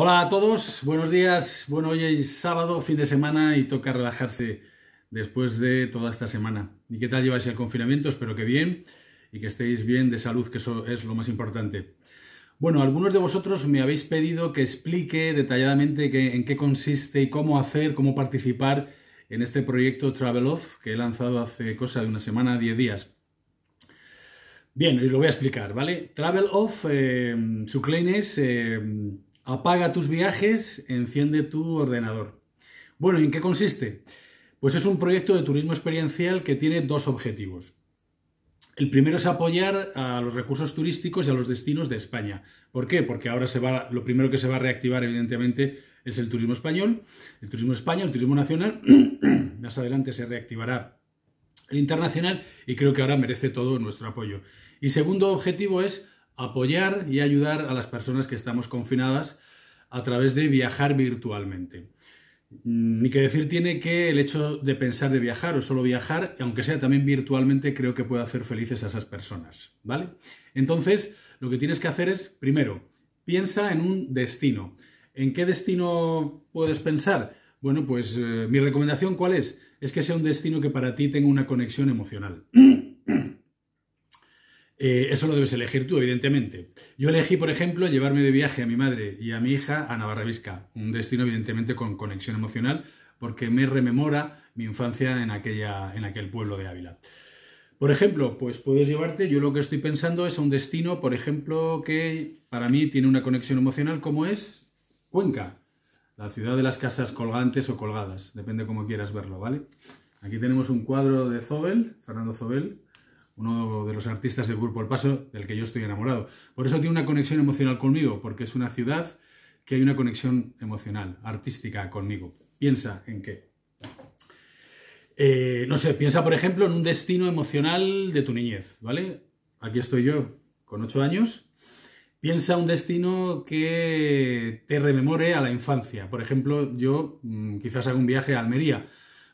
Hola a todos, buenos días. Bueno, hoy es sábado, fin de semana y toca relajarse después de toda esta semana. ¿Y qué tal lleváis el confinamiento? Espero que bien y que estéis bien de salud, que eso es lo más importante. Bueno, algunos de vosotros me habéis pedido que explique detalladamente en qué consiste y cómo hacer, cómo participar en este proyecto Travel Off que he lanzado hace cosa de una semana, 10 días. Bien, os lo voy a explicar, ¿vale? Travel Off, eh, su claim es... Eh, Apaga tus viajes, enciende tu ordenador. Bueno, ¿en qué consiste? Pues es un proyecto de turismo experiencial que tiene dos objetivos. El primero es apoyar a los recursos turísticos y a los destinos de España. ¿Por qué? Porque ahora se va, lo primero que se va a reactivar, evidentemente, es el turismo español, el turismo español, el turismo nacional. Más adelante se reactivará el internacional y creo que ahora merece todo nuestro apoyo. Y segundo objetivo es apoyar y ayudar a las personas que estamos confinadas a través de viajar virtualmente. Mm, ni que decir tiene que el hecho de pensar de viajar o solo viajar, aunque sea también virtualmente, creo que puede hacer felices a esas personas, ¿vale? Entonces, lo que tienes que hacer es, primero, piensa en un destino. ¿En qué destino puedes pensar? Bueno, pues eh, mi recomendación, ¿cuál es? Es que sea un destino que para ti tenga una conexión emocional. Eh, eso lo debes elegir tú, evidentemente. Yo elegí, por ejemplo, llevarme de viaje a mi madre y a mi hija a Vizca. un destino evidentemente con conexión emocional, porque me rememora mi infancia en, aquella, en aquel pueblo de Ávila. Por ejemplo, pues puedes llevarte, yo lo que estoy pensando es a un destino, por ejemplo, que para mí tiene una conexión emocional como es Cuenca, la ciudad de las casas colgantes o colgadas, depende cómo quieras verlo, ¿vale? Aquí tenemos un cuadro de Zobel, Fernando Zobel, uno de los artistas del grupo El Paso, del que yo estoy enamorado. Por eso tiene una conexión emocional conmigo, porque es una ciudad que hay una conexión emocional, artística conmigo. Piensa en qué. Eh, no sé, piensa por ejemplo en un destino emocional de tu niñez, ¿vale? Aquí estoy yo, con ocho años, Piensa un destino que te rememore a la infancia. Por ejemplo, yo mm, quizás haga un viaje a Almería.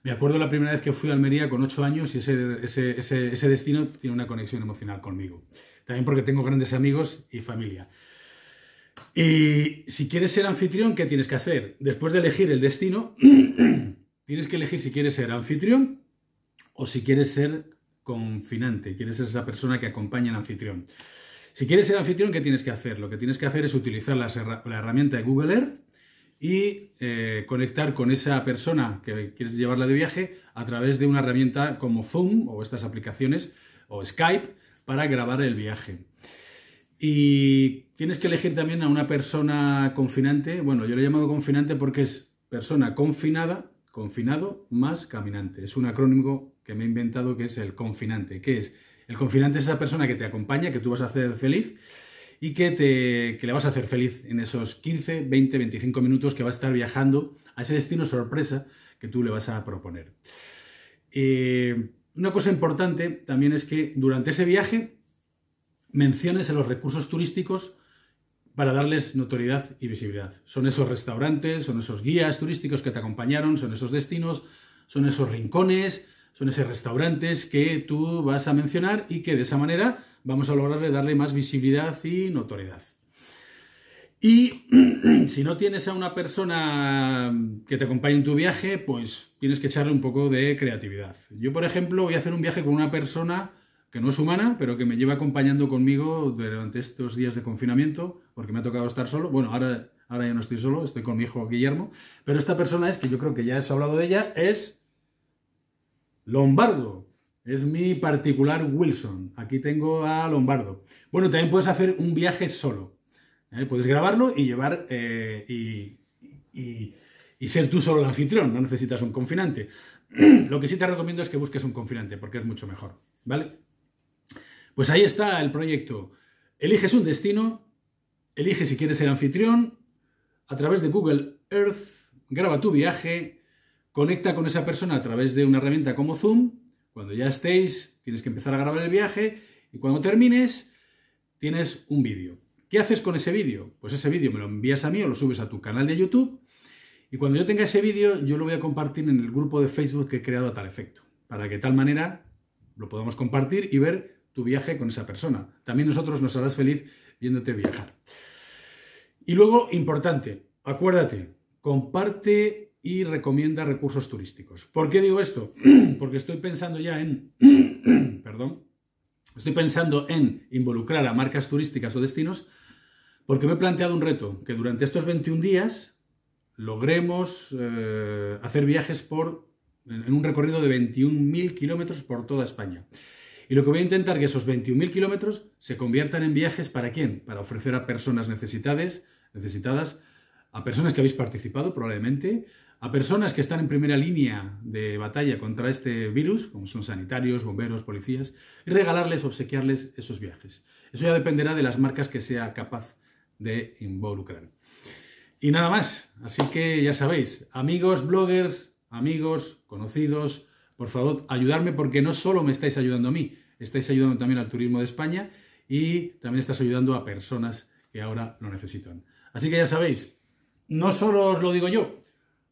Me acuerdo la primera vez que fui a Almería con ocho años y ese, ese, destino tiene una conexión emocional conmigo. También porque tengo grandes amigos y familia. Y si quieres ser anfitrión, ¿qué tienes que hacer? Después de elegir el destino, tienes que elegir si quieres ser anfitrión o si quieres ser confinante, quieres ser esa persona que acompaña al anfitrión. Si quieres ser anfitrión, ¿qué tienes que hacer? Lo que tienes que hacer es utilizar la herramienta de Google Earth y eh, conectar con esa persona que quieres llevarla de viaje a través de una herramienta como Zoom o estas aplicaciones o Skype para grabar el viaje. Y tienes que elegir también a una persona confinante. Bueno, yo lo he llamado confinante porque es persona confinada, confinado más caminante. Es un acrónimo que me he inventado que es el confinante. ¿Qué es? El confinante es esa persona que te acompaña, que tú vas a hacer feliz y que, te, que le vas a hacer feliz en esos 15, 20, 25 minutos que va a estar viajando a ese destino sorpresa que tú le vas a proponer. Eh, una cosa importante también es que durante ese viaje menciones a los recursos turísticos para darles notoriedad y visibilidad. Son esos restaurantes, son esos guías turísticos que te acompañaron, son esos destinos, son esos rincones, son esos restaurantes que tú vas a mencionar y que de esa manera vamos a lograrle darle más visibilidad y notoriedad. Y si no tienes a una persona que te acompañe en tu viaje, pues tienes que echarle un poco de creatividad. Yo, por ejemplo, voy a hacer un viaje con una persona que no es humana, pero que me lleva acompañando conmigo durante estos días de confinamiento, porque me ha tocado estar solo. Bueno, ahora, ahora ya no estoy solo, estoy con mi hijo Guillermo, pero esta persona es, que yo creo que ya has hablado de ella, es Lombardo. Es mi particular Wilson. Aquí tengo a Lombardo. Bueno, también puedes hacer un viaje solo. ¿eh? Puedes grabarlo y llevar eh, y, y, ser tú solo el anfitrión. No necesitas un confinante. Lo que sí te recomiendo es que busques un confinante porque es mucho mejor. ¿Vale? Pues ahí está el proyecto. Eliges un destino, elige si quieres ser anfitrión, a través de Google Earth, graba tu viaje Conecta con esa persona a través de una herramienta como Zoom. Cuando ya estéis, tienes que empezar a grabar el viaje y cuando termines, tienes un vídeo. ¿Qué haces con ese vídeo? Pues ese vídeo me lo envías a mí o lo subes a tu canal de YouTube y cuando yo tenga ese vídeo yo lo voy a compartir en el grupo de Facebook que he creado a tal efecto, para que de tal manera lo podamos compartir y ver tu viaje con esa persona. También nosotros nos harás feliz viéndote viajar. Y luego, importante, acuérdate, comparte y recomienda recursos turísticos. ¿Por qué digo esto? Porque estoy pensando ya en, perdón, estoy pensando en involucrar a marcas turísticas o destinos porque me he planteado un reto, que durante estos 21 días logremos eh, hacer viajes por, en un recorrido de 21.000 kilómetros por toda España. Y lo que voy a intentar que esos 21.000 kilómetros se conviertan en viajes para quién? Para ofrecer a personas necesitadas, a personas que habéis participado probablemente, a personas que están en primera línea de batalla contra este virus, como son sanitarios, bomberos, policías, y regalarles, obsequiarles esos viajes. Eso ya dependerá de las marcas que sea capaz de involucrar. Y nada más, así que ya sabéis, amigos, bloggers, amigos, conocidos, por favor, ayudarme porque no solo me estáis ayudando a mí, estáis ayudando también al turismo de España y también estás ayudando a personas que ahora lo necesitan. Así que ya sabéis, no solo os lo digo yo,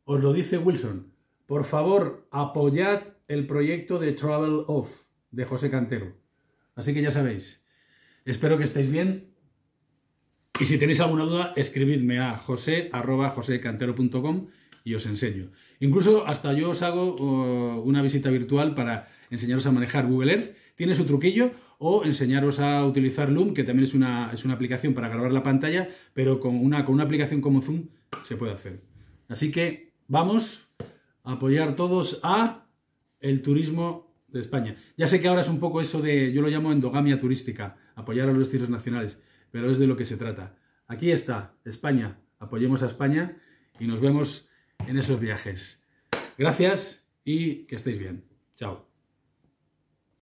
os lo dice Wilson. Por favor, apoyad el proyecto de Travel Off de José Cantero. Así que ya sabéis. Espero que estéis bien. Y si tenéis alguna duda, escribidme a jose.josecantero.com y os enseño. Incluso hasta yo os hago uh, una visita virtual para enseñaros a manejar Google Earth. Tiene su truquillo o enseñaros a utilizar Loom, que también es una, es una aplicación para grabar la pantalla, pero con una, con una aplicación como Zoom se puede hacer. Así que Vamos a apoyar todos a el turismo de España. Ya sé que ahora es un poco eso de, yo lo llamo endogamia turística, apoyar a los destinos nacionales, pero es de lo que se trata. Aquí está, España. Apoyemos a España y nos vemos en esos viajes. Gracias y que estéis bien. Chao.